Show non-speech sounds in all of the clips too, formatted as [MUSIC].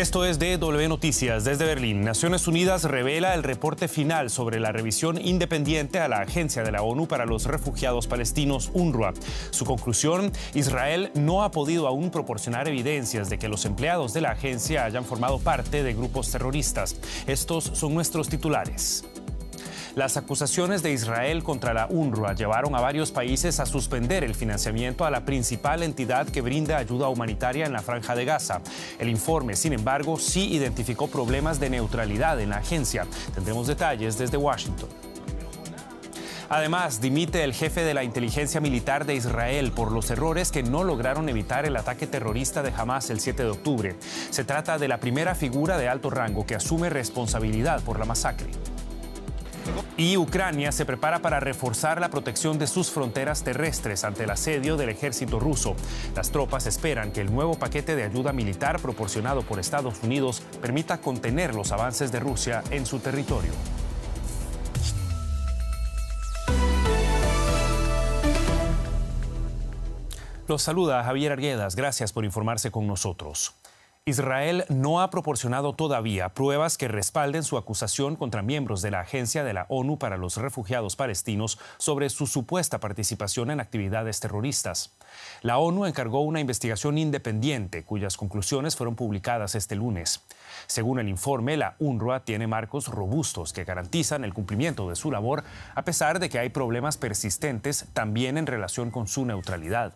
Esto es DW Noticias desde Berlín. Naciones Unidas revela el reporte final sobre la revisión independiente a la Agencia de la ONU para los Refugiados Palestinos, UNRWA. Su conclusión, Israel no ha podido aún proporcionar evidencias de que los empleados de la agencia hayan formado parte de grupos terroristas. Estos son nuestros titulares. Las acusaciones de Israel contra la UNRWA llevaron a varios países a suspender el financiamiento a la principal entidad que brinda ayuda humanitaria en la franja de Gaza. El informe, sin embargo, sí identificó problemas de neutralidad en la agencia. Tendremos detalles desde Washington. Además, dimite el jefe de la inteligencia militar de Israel por los errores que no lograron evitar el ataque terrorista de Hamas el 7 de octubre. Se trata de la primera figura de alto rango que asume responsabilidad por la masacre. Y Ucrania se prepara para reforzar la protección de sus fronteras terrestres ante el asedio del ejército ruso. Las tropas esperan que el nuevo paquete de ayuda militar proporcionado por Estados Unidos permita contener los avances de Rusia en su territorio. Los saluda Javier Arguedas. Gracias por informarse con nosotros. Israel no ha proporcionado todavía pruebas que respalden su acusación contra miembros de la Agencia de la ONU para los Refugiados Palestinos sobre su supuesta participación en actividades terroristas. La ONU encargó una investigación independiente cuyas conclusiones fueron publicadas este lunes. Según el informe, la UNRWA tiene marcos robustos que garantizan el cumplimiento de su labor, a pesar de que hay problemas persistentes también en relación con su neutralidad.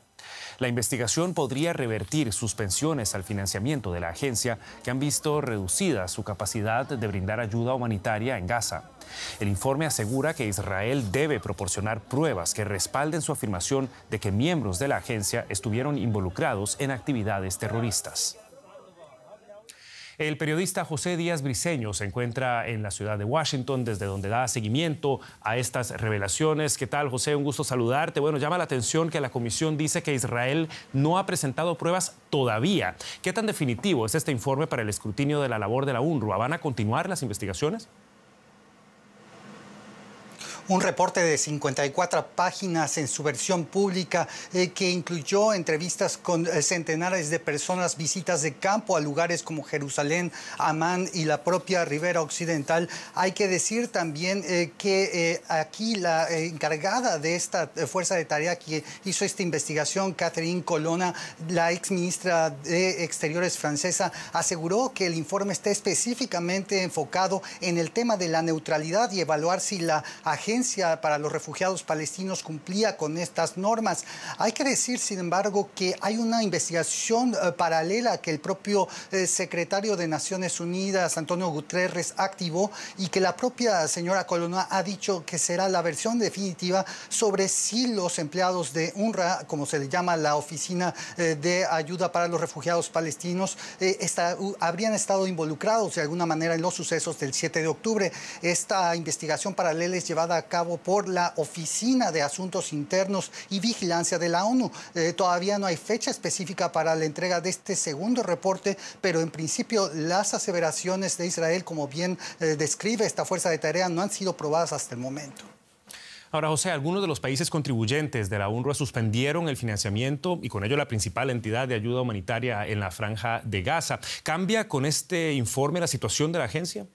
La investigación podría revertir suspensiones al financiamiento de la agencia que han visto reducida su capacidad de brindar ayuda humanitaria en Gaza. El informe asegura que Israel debe proporcionar pruebas que respalden su afirmación de que miembros de la agencia estuvieron involucrados en actividades terroristas. El periodista José Díaz Briceño se encuentra en la ciudad de Washington, desde donde da seguimiento a estas revelaciones. ¿Qué tal, José? Un gusto saludarte. Bueno, llama la atención que la comisión dice que Israel no ha presentado pruebas todavía. ¿Qué tan definitivo es este informe para el escrutinio de la labor de la UNRWA? ¿Van a continuar las investigaciones? un reporte de 54 páginas en su versión pública eh, que incluyó entrevistas con eh, centenares de personas, visitas de campo a lugares como Jerusalén, Amán y la propia Ribera Occidental. Hay que decir también eh, que aquí la encargada de esta fuerza de tarea que hizo esta investigación, Catherine Colonna, la ex ministra de Exteriores francesa, aseguró que el informe está específicamente enfocado en el tema de la neutralidad y evaluar si la agenda para los refugiados palestinos cumplía con estas normas. Hay que decir, sin embargo, que hay una investigación eh, paralela que el propio eh, secretario de Naciones Unidas, Antonio Guterres, activó y que la propia señora Colonna ha dicho que será la versión definitiva sobre si los empleados de UNRWA, como se le llama la Oficina eh, de Ayuda para los Refugiados Palestinos, habrían estado involucrados de alguna manera en los sucesos del 7 de octubre. Esta investigación paralela es llevada a cabo por la Oficina de Asuntos Internos y Vigilancia de la ONU. Eh, todavía no hay fecha específica para la entrega de este segundo reporte, pero en principio las aseveraciones de Israel, como bien eh, describe esta fuerza de tarea, no han sido probadas hasta el momento. Ahora, José, algunos de los países contribuyentes de la UNRWA suspendieron el financiamiento y con ello la principal entidad de ayuda humanitaria en la franja de Gaza. ¿Cambia con este informe la situación de la agencia?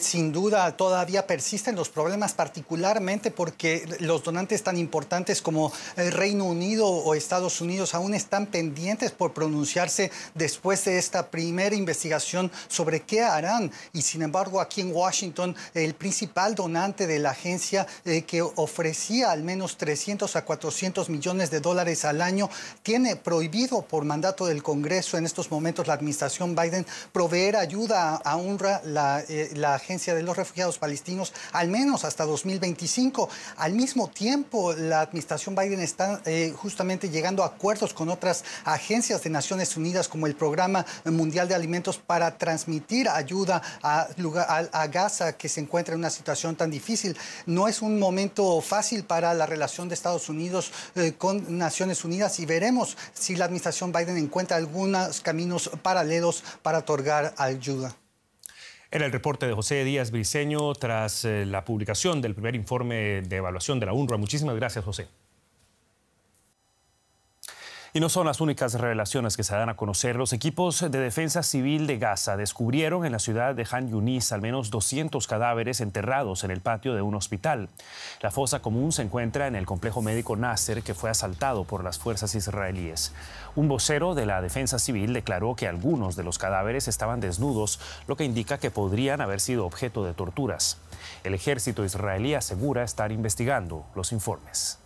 sin duda todavía persisten los problemas, particularmente porque los donantes tan importantes como el Reino Unido o Estados Unidos aún están pendientes por pronunciarse después de esta primera investigación sobre qué harán. Y sin embargo, aquí en Washington, el principal donante de la agencia eh, que ofrecía al menos 300 a 400 millones de dólares al año, tiene prohibido por mandato del Congreso en estos momentos la administración Biden proveer ayuda a UNRWA, la eh, la Agencia de los Refugiados Palestinos al menos hasta 2025. Al mismo tiempo, la administración Biden está eh, justamente llegando a acuerdos con otras agencias de Naciones Unidas como el Programa Mundial de Alimentos para transmitir ayuda a, Gaza que se encuentra en una situación tan difícil. No es un momento fácil para la relación de Estados Unidos eh, con Naciones Unidas y veremos si la administración Biden encuentra algunos caminos paralelos para otorgar ayuda. Era el reporte de José Díaz Briceño tras eh, la publicación del primer informe de evaluación de la UNRWA. Muchísimas gracias, José. Y no son las únicas revelaciones que se dan a conocer. Los equipos de defensa civil de Gaza descubrieron en la ciudad de Han Yunis al menos 200 cadáveres enterrados en el patio de un hospital. La fosa común se encuentra en el complejo médico Nasser, que fue asaltado por las fuerzas israelíes. Un vocero de la defensa civil declaró que algunos de los cadáveres estaban desnudos, lo que indica que podrían haber sido objeto de torturas. El ejército israelí asegura estar investigando los informes.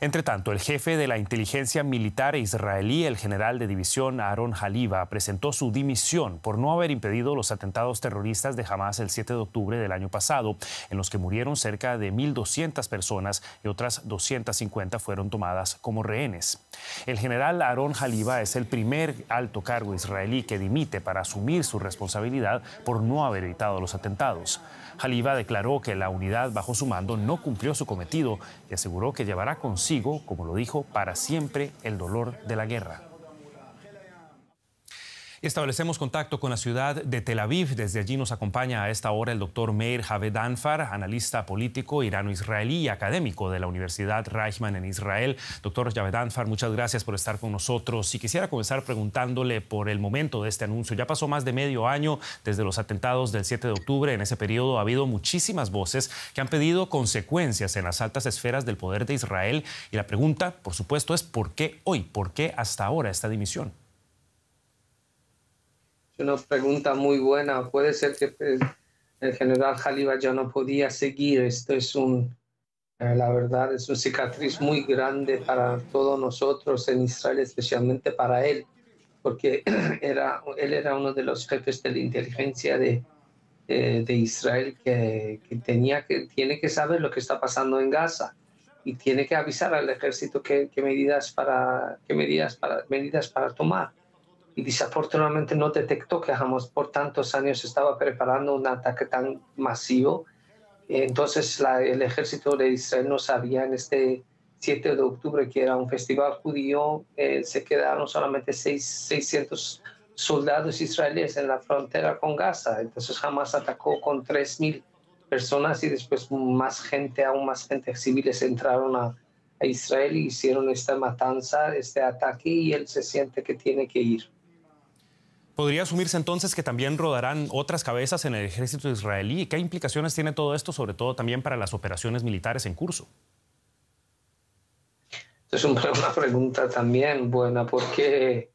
Entre tanto, el jefe de la inteligencia militar israelí, el general de división Aaron Haliba, presentó su dimisión por no haber impedido los atentados terroristas de Hamas el 7 de octubre del año pasado, en los que murieron cerca de 1.200 personas y otras 250 fueron tomadas como rehenes. El general Aaron Haliba es el primer alto cargo israelí que dimite para asumir su responsabilidad por no haber evitado los atentados. Haliba declaró que la unidad bajo su mando no cumplió su cometido y aseguró que llevará consigo Sigo, como lo dijo, para siempre el dolor de la guerra. Establecemos contacto con la ciudad de Tel Aviv. Desde allí nos acompaña a esta hora el doctor Meir Javed Anfar, analista político irano-israelí y académico de la Universidad Reichman en Israel. Doctor Javed Anfar, muchas gracias por estar con nosotros. Y quisiera comenzar preguntándole por el momento de este anuncio. Ya pasó más de medio año desde los atentados del 7 de octubre. En ese periodo ha habido muchísimas voces que han pedido consecuencias en las altas esferas del poder de Israel. Y la pregunta, por supuesto, es ¿por qué hoy? ¿Por qué hasta ahora esta dimisión? una pregunta muy buena. Puede ser que pues, el general Jaliba ya no podía seguir. Esto es un, eh, la verdad, es una cicatriz muy grande para todos nosotros en Israel, especialmente para él, porque [CLEARS THROAT] era, él era uno de los jefes de la inteligencia de, de, Israel que, que, tenía que, tiene que saber lo que está pasando en Gaza y tiene que avisar al ejército qué, medidas para qué medidas para medidas para tomar y desafortunadamente no detectó que Hamas por tantos años estaba preparando un ataque tan masivo. Entonces el ejército de Israel no sabía en este 7 de octubre que era un festival judío, eh, se quedaron solamente 6, 600 soldados israelíes en la frontera con Gaza. Entonces Hamas atacó con 3.000 personas y después más gente, aún más gente civiles entraron a, Israel y e hicieron esta matanza, este ataque y él se siente que tiene que ir. ¿Podría asumirse entonces que también rodarán otras cabezas en el ejército israelí? ¿Qué implicaciones tiene todo esto, sobre todo también para las operaciones militares en curso? Es una [LAUGHS] pregunta también buena, porque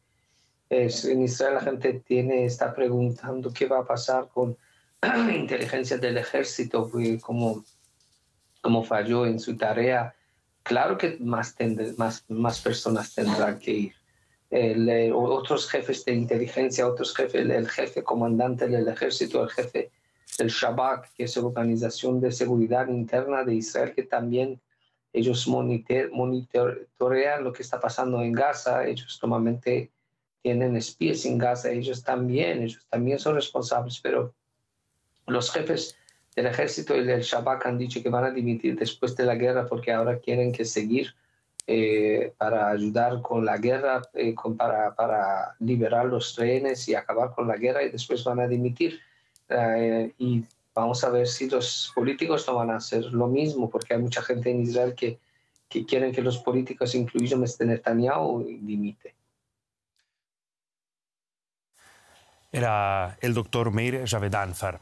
en Israel la gente tiene, está preguntando qué va a pasar con [CLEARS THROAT] la inteligencia del ejército, eh, cómo como, falló en su tarea. Claro que más, más, más personas tendrán que ir eh, otros jefes de inteligencia, otros jefes, el, jefe comandante del ejército, el jefe del Shabak, que es la organización de seguridad interna de Israel, que también ellos monitor, monitorean lo que está pasando en Gaza, ellos normalmente tienen espías en Gaza, ellos también, ellos también son responsables, pero los jefes del ejército y del Shabak han dicho que van a dimitir después de la guerra porque ahora quieren que seguir eh, para ayudar con la guerra, eh, para, para, liberar los trenes y acabar con la guerra y después van a dimitir. Eh, y vamos a ver si los políticos no van a hacer lo mismo, porque hay mucha gente en Israel que, que quieren que los políticos, incluido este Netanyahu, dimite. Era el doctor Meir Javedanfar.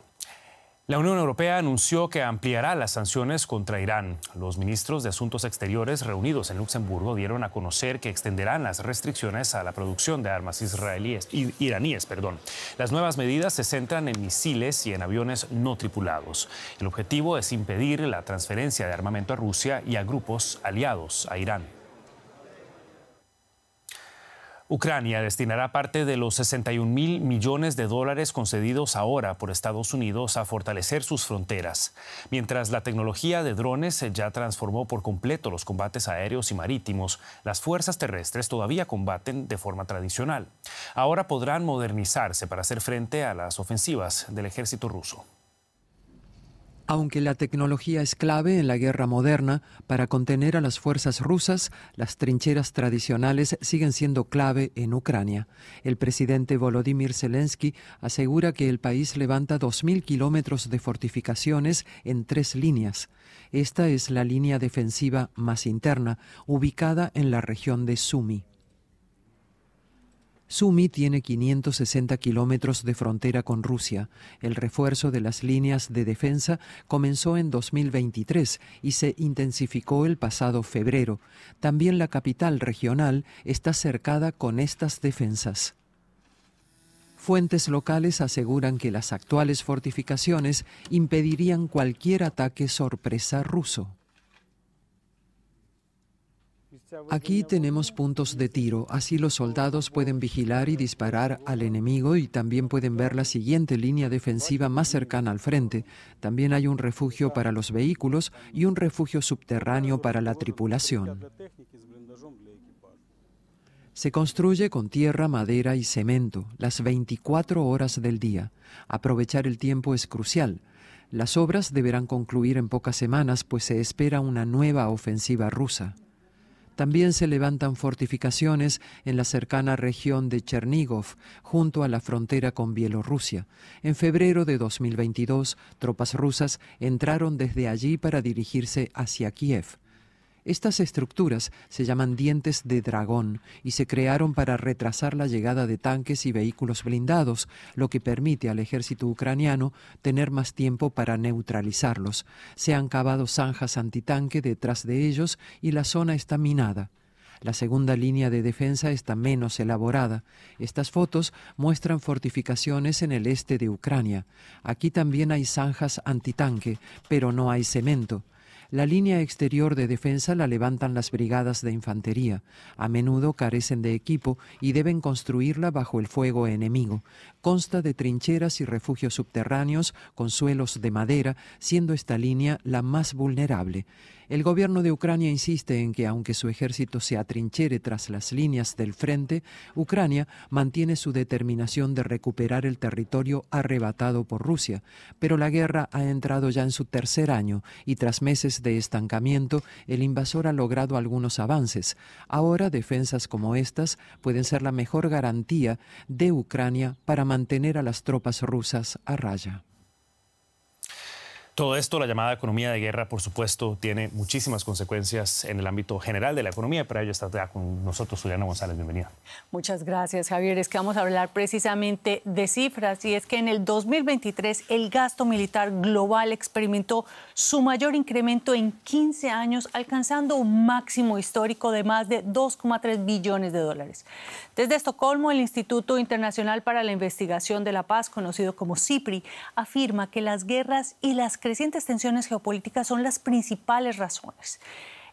La Unión Europea anunció que ampliará las sanciones contra Irán. Los ministros de Asuntos Exteriores reunidos en Luxemburgo dieron a conocer que extenderán las restricciones a la producción de armas israelíes, iraníes. Perdón. Las nuevas medidas se centran en misiles y en aviones no tripulados. El objetivo es impedir la transferencia de armamento a Rusia y a grupos aliados a Irán. Ucrania destinará parte de los 61 mil millones de dólares concedidos ahora por Estados Unidos a fortalecer sus fronteras, mientras la tecnología de drones ya transformó por completo los combates aéreos y marítimos. Las fuerzas terrestres todavía combaten de forma tradicional. Ahora podrán modernizarse para hacer frente a las ofensivas del ejército ruso aunque la tecnología es clave en la guerra moderna para contener a las fuerzas rusas, las trincheras tradicionales siguen siendo clave en Ucrania. El presidente Volodymyr Zelensky asegura que el país levanta 2.000 kilómetros de fortificaciones en tres líneas. Esta es la línea defensiva más interna, ubicada en la región de Sumi. Sumi tiene 560 kilómetros de frontera con Rusia. El refuerzo de las líneas de defensa comenzó en 2023 y se intensificó el pasado febrero. También la capital regional está cercada con estas defensas. Fuentes locales aseguran que las actuales fortificaciones impedirían cualquier ataque sorpresa ruso. Aquí tenemos puntos de tiro, así los soldados pueden vigilar y disparar al enemigo y también pueden ver la siguiente línea defensiva más cercana al frente. También hay un refugio para los vehículos y un refugio subterráneo para la tripulación. Se construye con tierra, madera y cemento las 24 horas del día. Aprovechar el tiempo es crucial. Las obras deberán concluir en pocas semanas, pues se espera una nueva ofensiva rusa. También se levantan fortificaciones en la cercana región de Chernígov, junto a la frontera con Bielorrusia. En febrero de 2022, tropas rusas entraron desde allí para dirigirse hacia Kiev. Estas estructuras se llaman dientes de dragón y se crearon para retrasar la llegada de tanques y vehículos blindados, lo que permite al ejército ucraniano tener más tiempo para neutralizarlos. Se han cavado zanjas antitanque detrás de ellos y la zona está minada. La segunda línea de defensa está menos elaborada. Estas fotos muestran fortificaciones en el este de Ucrania. Aquí también hay zanjas antitanque, pero no hay cemento. La línea exterior de defensa la levantan las brigadas de infantería. A menudo carecen de equipo y deben construirla bajo el fuego enemigo. Consta de trincheras y refugios subterráneos con suelos de madera, siendo esta línea la más vulnerable. El gobierno de Ucrania insiste en que, aunque su ejército se atrinchere tras las líneas del frente, Ucrania mantiene su determinación de recuperar el territorio arrebatado por Rusia. Pero la guerra ha entrado ya en su tercer año y tras meses de estancamiento, el invasor ha logrado algunos avances. Ahora, defensas como estas pueden ser la mejor garantía de Ucrania para mantener a las tropas rusas a raya. Todo esto, la llamada economía de guerra, por supuesto, tiene muchísimas consecuencias en el ámbito general de la economía. Para ello está con nosotros Juliana González. Bienvenida. Muchas gracias, Javier. Es que vamos a hablar precisamente de cifras y es que en el 2023 el gasto militar global experimentó su mayor incremento en 15 años, alcanzando un máximo histórico de más de 2,3 billones de dólares. Desde Estocolmo, el Instituto Internacional para la Investigación de la Paz, conocido como CIPRI, afirma que las guerras y las crecientes tensiones geopolíticas son las principales razones.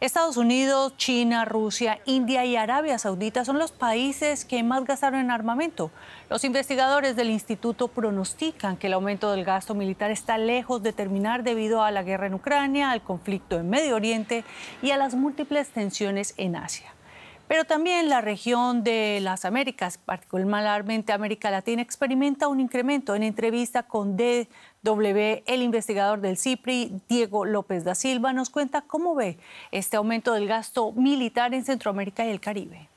Estados Unidos, China, Rusia, India y Arabia Saudita son los países que más gastaron en armamento. Los investigadores del instituto pronostican que el aumento del gasto militar está lejos de terminar debido a la guerra en Ucrania, al conflicto en Medio Oriente y a las múltiples tensiones en Asia. Pero también la región de las Américas, particularmente América Latina, experimenta un incremento. En entrevista con DW, el investigador del CIPRI, Diego López da Silva, nos cuenta cómo ve este aumento del gasto militar en Centroamérica y el Caribe.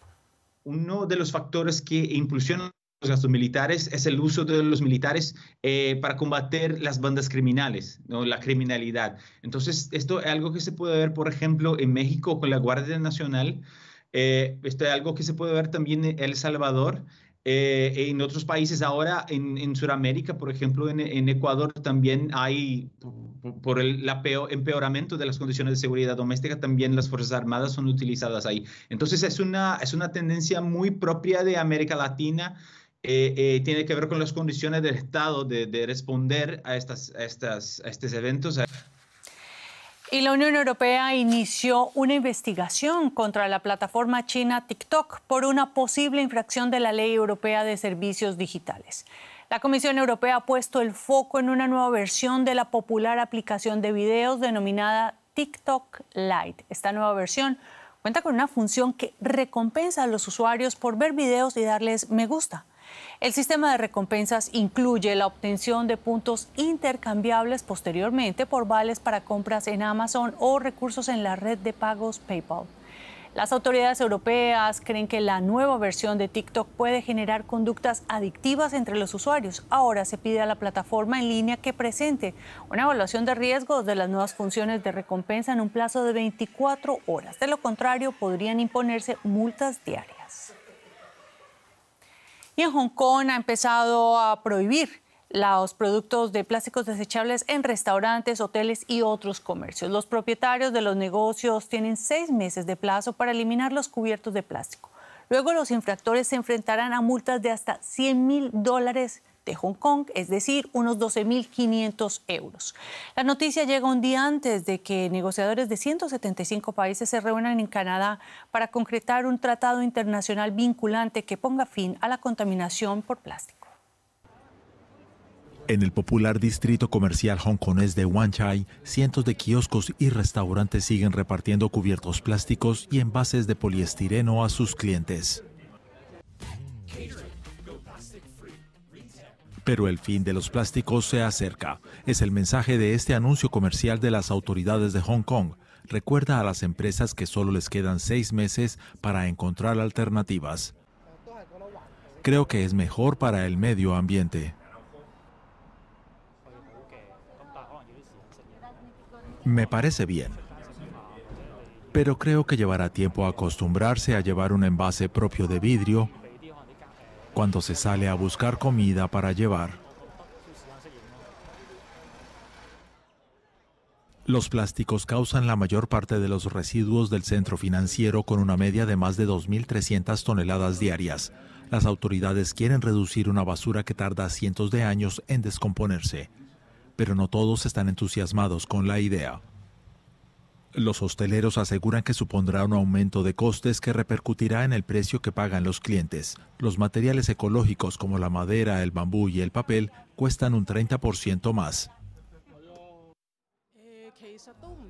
Uno de los factores que impulsionan los gastos militares es el uso de los militares eh, para combater las bandas criminales, la criminalidad. Entonces, esto es algo que se puede ver, por ejemplo, en México con la Guardia Nacional, eh, esto es algo que se puede ver también en El Salvador. Eh, en otros países ahora, en, en Sudamérica, por ejemplo, en, Ecuador también hay, por, el empeoramiento de las condiciones de seguridad doméstica, también las Fuerzas Armadas son utilizadas ahí. Entonces es una, es una tendencia muy propia de América Latina. Eh, tiene que ver con las condiciones del Estado de, de responder a, estas, a estas, a estos eventos. Y la Unión Europea inició una investigación contra la plataforma china TikTok por una posible infracción de la Ley Europea de Servicios Digitales. La Comisión Europea ha puesto el foco en una nueva versión de la popular aplicación de videos denominada TikTok Lite. Esta nueva versión cuenta con una función que recompensa a los usuarios por ver videos y darles me gusta. El sistema de recompensas incluye la obtención de puntos intercambiables posteriormente por vales para compras en Amazon o recursos en la red de pagos PayPal. Las autoridades europeas creen que la nueva versión de TikTok puede generar conductas adictivas entre los usuarios. Ahora se pide a la plataforma en línea que presente una evaluación de riesgos de las nuevas funciones de recompensa en un plazo de 24 horas. De lo contrario, podrían imponerse multas diarias. Y en Hong Kong ha empezado a prohibir los productos de plásticos desechables en restaurantes, hoteles y otros comercios. Los propietarios de los negocios tienen seis meses de plazo para eliminar los cubiertos de plástico. Luego los infractores se enfrentarán a multas de hasta 100 mil dólares de Hong Kong, es decir, unos 12.500 euros. La noticia llega un día antes de que negociadores de 175 países se reúnan en Canadá para concretar un tratado internacional vinculante que ponga fin a la contaminación por plástico. En el popular distrito comercial hongkonés de Wan Chai, cientos de kioscos y restaurantes siguen repartiendo cubiertos plásticos y envases de poliestireno a sus clientes. Pero el fin de los plásticos se acerca. Es el mensaje de este anuncio comercial de las autoridades de Hong Kong. Recuerda a las empresas que solo les quedan seis meses para encontrar alternativas. Creo que es mejor para el medio ambiente. Me parece bien. Pero creo que llevará tiempo acostumbrarse a llevar un envase propio de vidrio cuando se sale a buscar comida para llevar. Los plásticos causan la mayor parte de los residuos del centro financiero con una media de más de 2.300 toneladas diarias. Las autoridades quieren reducir una basura que tarda cientos de años en descomponerse, pero no todos están entusiasmados con la idea. Los hosteleros aseguran que supondrá un aumento de costes que repercutirá en el precio que pagan los clientes. Los materiales ecológicos como la madera, el bambú y el papel cuestan un 30% más.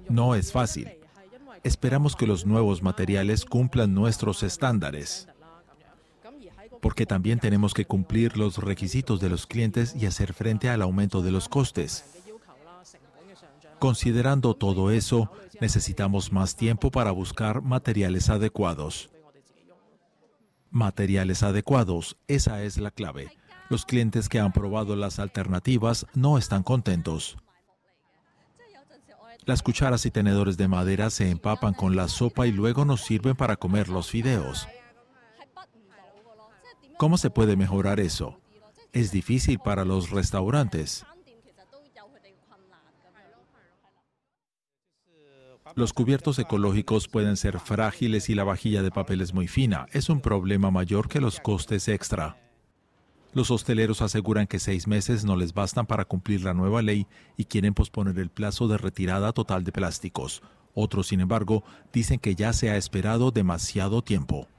No es fácil. Esperamos que los nuevos materiales cumplan nuestros estándares, porque también tenemos que cumplir los requisitos de los clientes y hacer frente al aumento de los costes. Considerando todo eso, necesitamos más tiempo para buscar materiales adecuados. Materiales adecuados, esa es la clave. Los clientes que han probado las alternativas no están contentos. Las cucharas y tenedores de madera se empapan con la sopa y luego nos sirven para comer los fideos. ¿Cómo se puede mejorar eso? Es difícil para los restaurantes. Los cubiertos ecológicos pueden ser frágiles y la vajilla de papel es muy fina. Es un problema mayor que los costes extra. Los hosteleros aseguran que seis meses no les bastan para cumplir la nueva ley y quieren posponer el plazo de retirada total de plásticos. Otros, sin embargo, dicen que ya se ha esperado demasiado tiempo.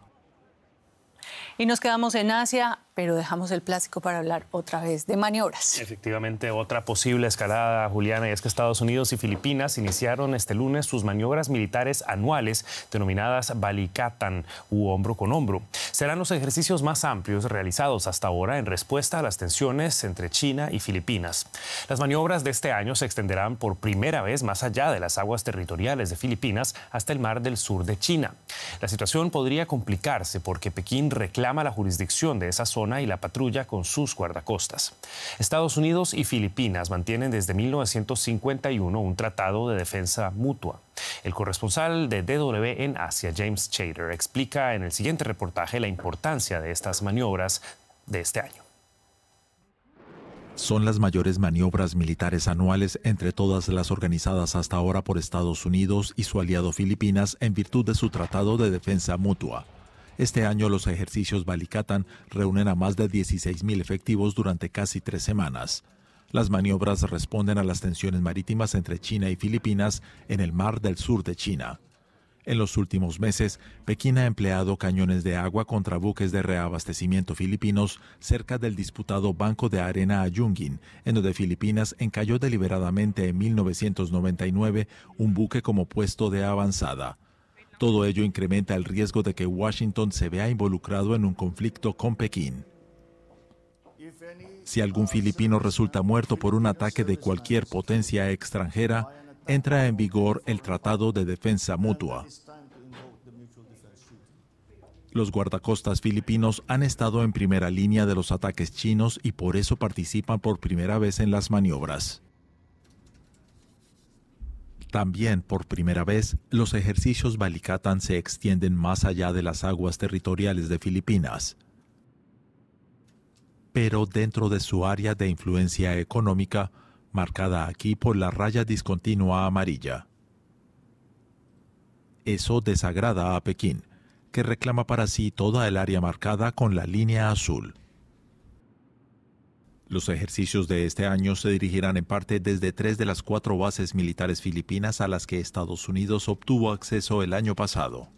Y nos quedamos en Asia pero dejamos el plástico para hablar otra vez de maniobras. Efectivamente, otra posible escalada, Juliana, y es que Estados Unidos y Filipinas iniciaron este lunes sus maniobras militares anuales denominadas Balikatan u hombro con hombro. Serán los ejercicios más amplios realizados hasta ahora en respuesta a las tensiones entre China y Filipinas. Las maniobras de este año se extenderán por primera vez más allá de las aguas territoriales de Filipinas hasta el mar del sur de China. La situación podría complicarse porque Pekín reclama la jurisdicción de esa zona y la patrulla con sus guardacostas. Estados Unidos y Filipinas mantienen desde 1951 un tratado de defensa mutua. El corresponsal de DW en Asia, James Chater, explica en el siguiente reportaje la importancia de estas maniobras de este año son las mayores maniobras militares anuales entre todas las organizadas hasta ahora por Estados Unidos y su aliado Filipinas en virtud de su Tratado de Defensa Mutua. Este año los ejercicios Balikatan reúnen a más de 16.000 efectivos durante casi tres semanas. Las maniobras responden a las tensiones marítimas entre China y Filipinas en el mar del sur de China. En los últimos meses, Pekín ha empleado cañones de agua contra buques de reabastecimiento filipinos cerca del disputado Banco de Arena Ayungin, en donde Filipinas encalló deliberadamente en 1999 un buque como puesto de avanzada. Todo ello incrementa el riesgo de que Washington se vea involucrado en un conflicto con Pekín. Si algún filipino resulta muerto por un ataque de cualquier potencia extranjera, entra en vigor el Tratado de Defensa Mutua. Los guardacostas filipinos han estado en primera línea de los ataques chinos y por eso participan por primera vez en las maniobras. También, por primera vez, los ejercicios balicatan se extienden más allá de las aguas territoriales de Filipinas. Pero dentro de su área de influencia económica, marcada aquí por la raya discontinua amarilla. Eso desagrada a Pekín, que reclama para sí toda el área marcada con la línea azul. Los ejercicios de este año se dirigirán en parte desde tres de las cuatro bases militares filipinas a las que Estados Unidos obtuvo acceso el año pasado.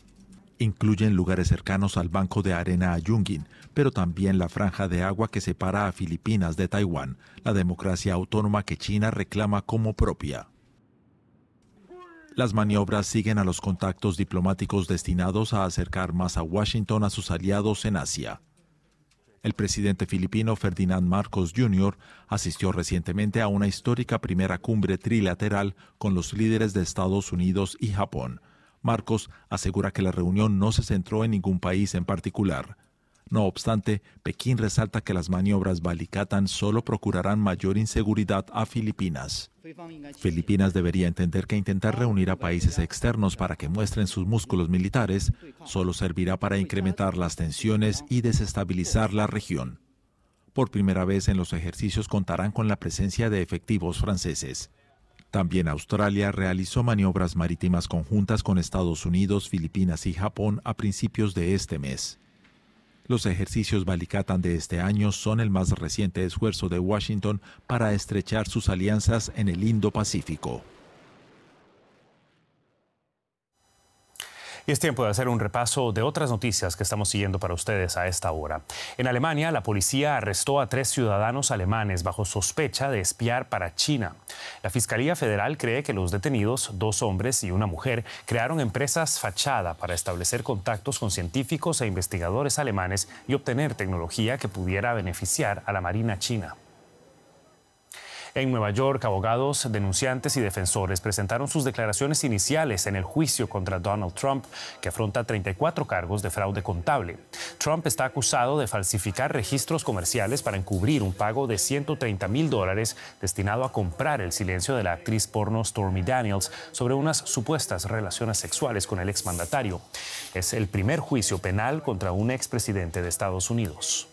Incluyen lugares cercanos al Banco de Arena Ayungin, pero también la franja de agua que separa a Filipinas de Taiwán, la democracia autónoma que China reclama como propia. Las maniobras siguen a los contactos diplomáticos destinados a acercar más a Washington a sus aliados en Asia. El presidente filipino Ferdinand Marcos Jr. asistió recientemente a una histórica primera cumbre trilateral con los líderes de Estados Unidos y Japón. Marcos asegura que la reunión no se centró en ningún país en particular. No obstante, Pekín resalta que las maniobras Balikatan solo procurarán mayor inseguridad a Filipinas. Filipinas debería entender que intentar reunir a países externos para que muestren sus músculos militares solo servirá para incrementar las tensiones y desestabilizar la región. Por primera vez en los ejercicios contarán con la presencia de efectivos franceses. También Australia realizó maniobras marítimas conjuntas con Estados Unidos, Filipinas y Japón a principios de este mes. Los ejercicios balicatan de este año son el más reciente esfuerzo de Washington para estrechar sus alianzas en el Indo-Pacífico. Y es tiempo de hacer un repaso de otras noticias que estamos siguiendo para ustedes a esta hora. En Alemania, la policía arrestó a tres ciudadanos alemanes bajo sospecha de espiar para China. La Fiscalía Federal cree que los detenidos, dos hombres y una mujer, crearon empresas fachada para establecer contactos con científicos e investigadores alemanes y obtener tecnología que pudiera beneficiar a la Marina China. En Nueva York, abogados, denunciantes y defensores presentaron sus declaraciones iniciales en el juicio contra Donald Trump, que afronta 34 cargos de fraude contable. Trump está acusado de falsificar registros comerciales para encubrir un pago de 130 mil dólares destinado a comprar el silencio de la actriz porno Stormy Daniels sobre unas supuestas relaciones sexuales con el exmandatario. Es el primer juicio penal contra un expresidente de Estados Unidos.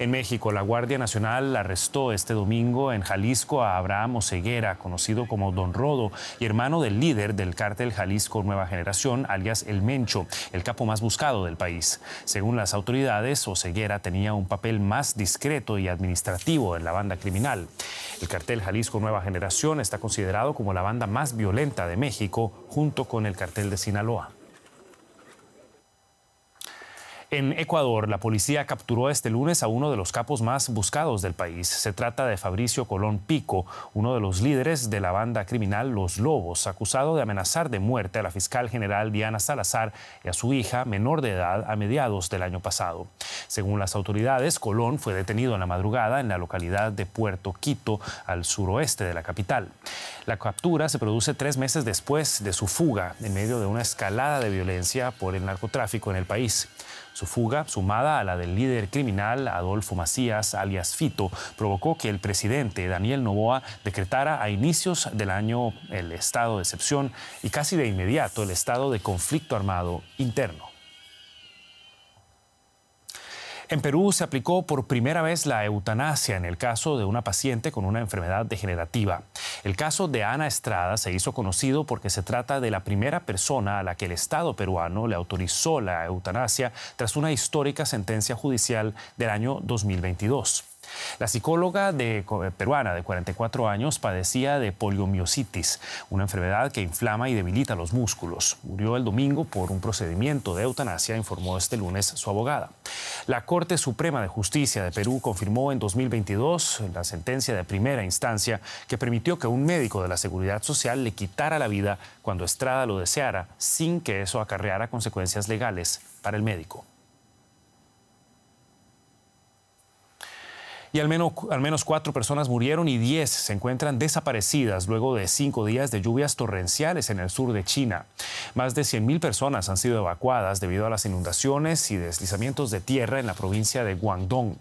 En México, la Guardia Nacional arrestó este domingo en Jalisco a Abraham Oseguera, conocido como Don Rodo y hermano del líder del cártel Jalisco Nueva Generación, alias El Mencho, el capo más buscado del país. Según las autoridades, Oseguera tenía un papel más discreto y administrativo en la banda criminal. El cartel Jalisco Nueva Generación está considerado como la banda más violenta de México, junto con el cartel de Sinaloa. En Ecuador, la policía capturó este lunes a uno de los capos más buscados del país. Se trata de Fabricio Colón Pico, uno de los líderes de la banda criminal Los Lobos, acusado de amenazar de muerte a la fiscal general Diana Salazar y a su hija menor de edad a mediados del año pasado. Según las autoridades, Colón fue detenido en la madrugada en la localidad de Puerto Quito, al suroeste de la capital. La captura se produce tres meses después de su fuga, en medio de una escalada de violencia por el narcotráfico en el país. Su fuga, sumada a la del líder criminal Adolfo Macías, alias Fito, provocó que el presidente Daniel Novoa decretara a inicios del año el estado de excepción y casi de inmediato el estado de conflicto armado interno. En Perú se aplicó por primera vez la eutanasia en el caso de una paciente con una enfermedad degenerativa. El caso de Ana Estrada se hizo conocido porque se trata de la primera persona a la que el Estado peruano le autorizó la eutanasia tras una histórica sentencia judicial del año 2022. La psicóloga eh, peruana de 44 años padecía de poliomiositis, una enfermedad que inflama y debilita los músculos. Murió el domingo por un procedimiento de eutanasia, informó este lunes su abogada. La Corte Suprema de Justicia de Perú confirmó en 2022 la sentencia de primera instancia que permitió que un médico de la Seguridad Social le quitara la vida cuando Estrada lo deseara sin que eso acarreara consecuencias legales para el médico. y al menos, cuatro personas murieron y diez se encuentran desaparecidas luego de cinco días de lluvias torrenciales en el sur de China. Más de 100.000 personas han sido evacuadas debido a las inundaciones y deslizamientos de tierra en la provincia de Guangdong.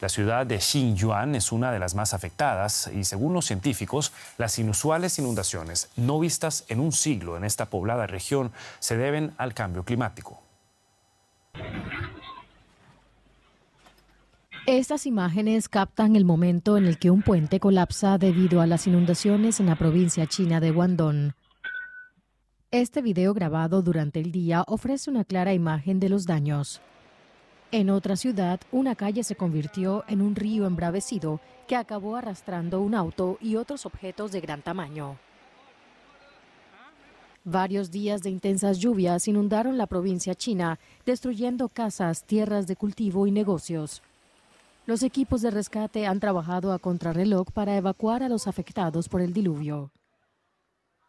La ciudad de Xinjiang es una de las más afectadas y, según los científicos, las inusuales inundaciones no vistas en un siglo en esta poblada región se deben al cambio climático. Estas imágenes captan el momento en el que un puente colapsa debido a las inundaciones en la provincia china de Guangdong. Este video grabado durante el día ofrece una clara imagen de los daños. En otra ciudad, una calle se convirtió en un río embravecido que acabó arrastrando un auto y otros objetos de gran tamaño. Varios días de intensas lluvias inundaron la provincia china, destruyendo casas, tierras de cultivo y negocios. Los equipos de rescate han trabajado a contrarreloj para evacuar a los afectados por el diluvio.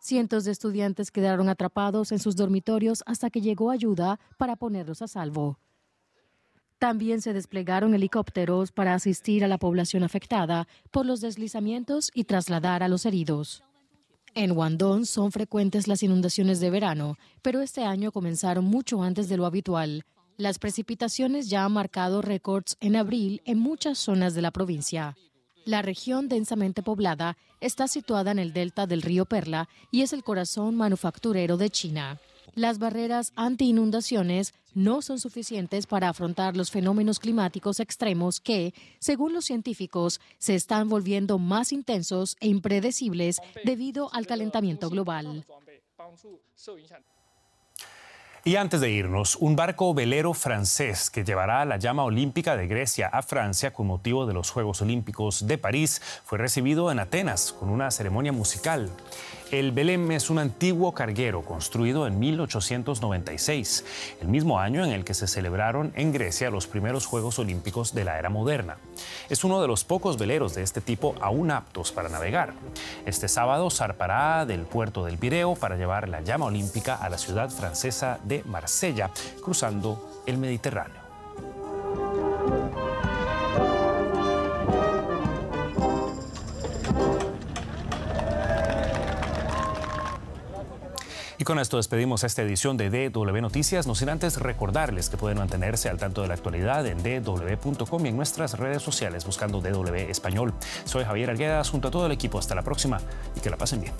Cientos de estudiantes quedaron atrapados en sus dormitorios hasta que llegó ayuda para ponerlos a salvo. También se desplegaron helicópteros para asistir a la población afectada por los deslizamientos y trasladar a los heridos. En Guangdong son frecuentes las inundaciones de verano, pero este año comenzaron mucho antes de lo habitual las precipitaciones ya han marcado récords en abril en muchas zonas de la provincia. La región densamente poblada está situada en el delta del río Perla y es el corazón manufacturero de China. Las barreras anti-inundaciones no son suficientes para afrontar los fenómenos climáticos extremos que, según los científicos, se están volviendo más intensos e impredecibles debido al calentamiento global. Y antes de irnos, un barco velero francés que llevará la llama olímpica de Grecia a Francia con motivo de los Juegos Olímpicos de París fue recibido en Atenas con una ceremonia musical. El Belém es un antiguo carguero construido en 1896, el mismo año en el que se celebraron en Grecia los primeros Juegos Olímpicos de la era moderna. Es uno de los pocos veleros de este tipo aún aptos para navegar. Este sábado zarpará del puerto del Pireo para llevar la llama olímpica a la ciudad francesa de Marsella, cruzando el Mediterráneo. Y con esto despedimos esta edición de DW Noticias, no sin antes recordarles que pueden mantenerse al tanto de la actualidad en dw.com y en nuestras redes sociales buscando DW Español. Soy Javier Arguedas junto a todo el equipo. Hasta la próxima y que la pasen bien.